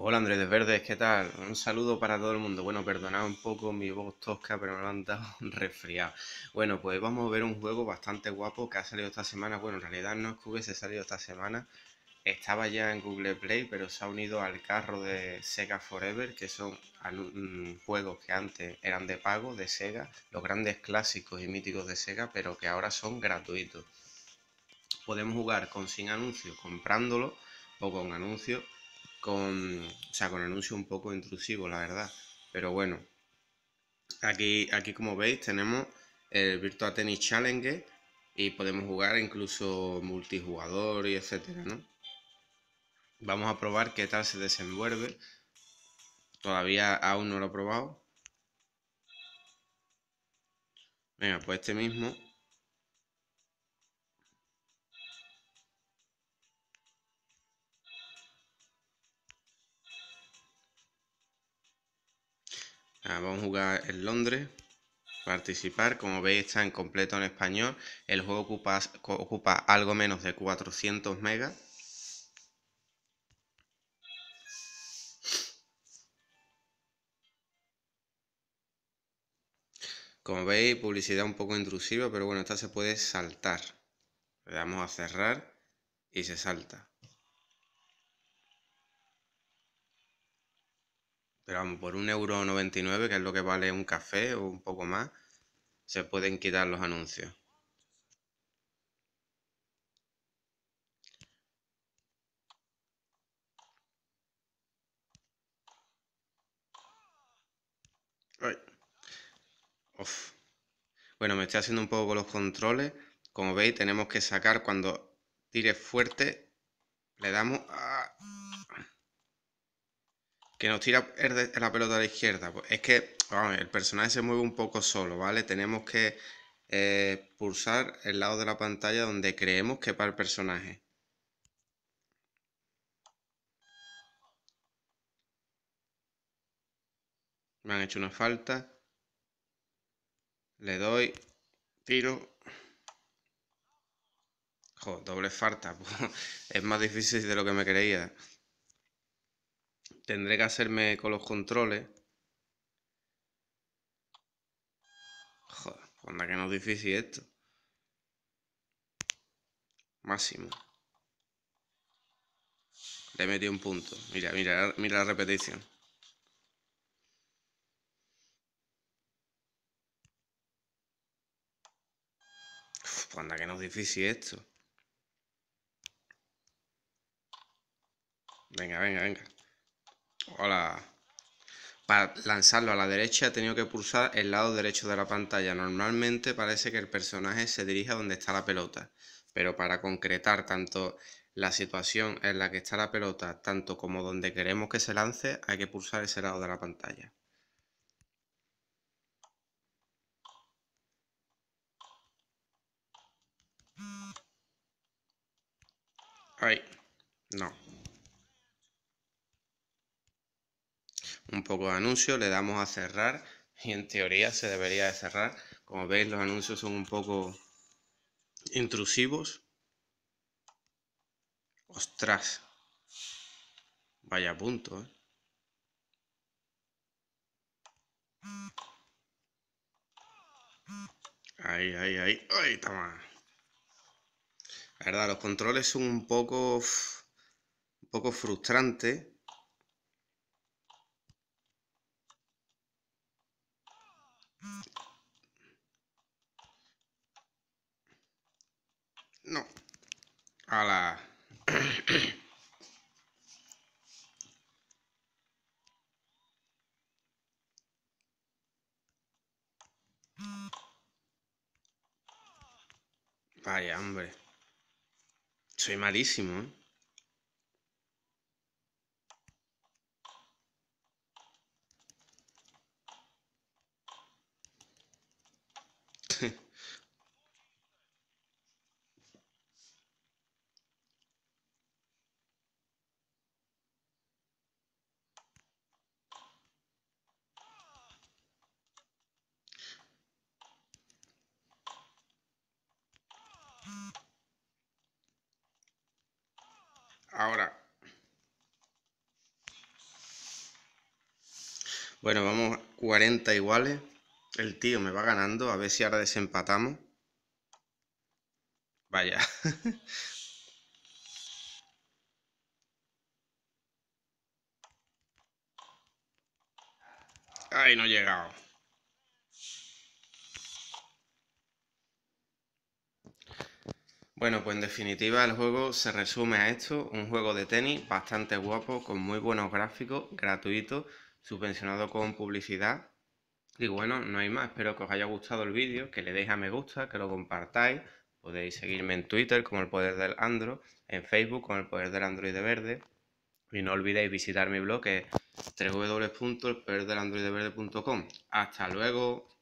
Hola Andrés Verdes, ¿qué tal? Un saludo para todo el mundo. Bueno, perdonad un poco mi voz tosca, pero me lo han dado resfriado. Bueno, pues vamos a ver un juego bastante guapo que ha salido esta semana. Bueno, en realidad no es que hubiese salido esta semana. Estaba ya en Google Play, pero se ha unido al carro de Sega Forever, que son mm, juegos que antes eran de pago de Sega, los grandes clásicos y míticos de Sega, pero que ahora son gratuitos. Podemos jugar con sin anuncios comprándolo o con anuncios con, o sea, con anuncio un poco intrusivo, la verdad. Pero bueno, aquí, aquí como veis tenemos el Virtua Tennis Challenge y podemos jugar incluso multijugador y etcétera, ¿no? Vamos a probar qué tal se desenvuelve. Todavía aún no lo he probado. Venga, pues este mismo Ah, vamos a jugar en Londres. Participar, como veis está en completo en español. El juego ocupa, ocupa algo menos de 400 megas. Como veis, publicidad un poco intrusiva, pero bueno, esta se puede saltar. Le damos a cerrar y se salta. Pero vamos, por 1,99€, que es lo que vale un café o un poco más, se pueden quitar los anuncios. Bueno, me estoy haciendo un poco con los controles. Como veis, tenemos que sacar cuando tire fuerte. Le damos que nos tira la pelota a la izquierda. Pues, es que el personaje se mueve un poco solo, ¿vale? Tenemos que eh, pulsar el lado de la pantalla donde creemos que para el personaje. Me han hecho una falta. Le doy. Tiro. Joder, doble falta. Pues, es más difícil de lo que me creía tendré que hacerme con los controles. Joder, pues que no es difícil esto. Máximo. Le he un punto. Mira, mira, mira la repetición. Uf, pues que no es difícil esto. Venga, venga, venga. Hola. Para lanzarlo a la derecha he tenido que pulsar el lado derecho de la pantalla. Normalmente parece que el personaje se dirige a donde está la pelota, pero para concretar tanto la situación en la que está la pelota, tanto como donde queremos que se lance, hay que pulsar ese lado de la pantalla. Ay, no. un poco de anuncio, le damos a cerrar y en teoría se debería de cerrar. Como veis los anuncios son un poco intrusivos. Ostras, vaya punto. ¿eh? Ahí, ahí, ahí. ¡Ay, toma! La verdad, los controles son un poco. un poco frustrante. No. A la... Vaya, hombre. Soy malísimo, ¿eh? Ahora, bueno, vamos 40 iguales. El tío me va ganando, a ver si ahora desempatamos. Vaya. Ay, no he llegado. Bueno, pues en definitiva el juego se resume a esto, un juego de tenis bastante guapo, con muy buenos gráficos, gratuito, subvencionado con publicidad. Y bueno, no hay más, espero que os haya gustado el vídeo, que le deis a me gusta, que lo compartáis, podéis seguirme en Twitter como El Poder del Android, en Facebook con El Poder del Android de Verde, y no olvidéis visitar mi blog que es www.elpoderdelandroideverde.com. ¡Hasta luego!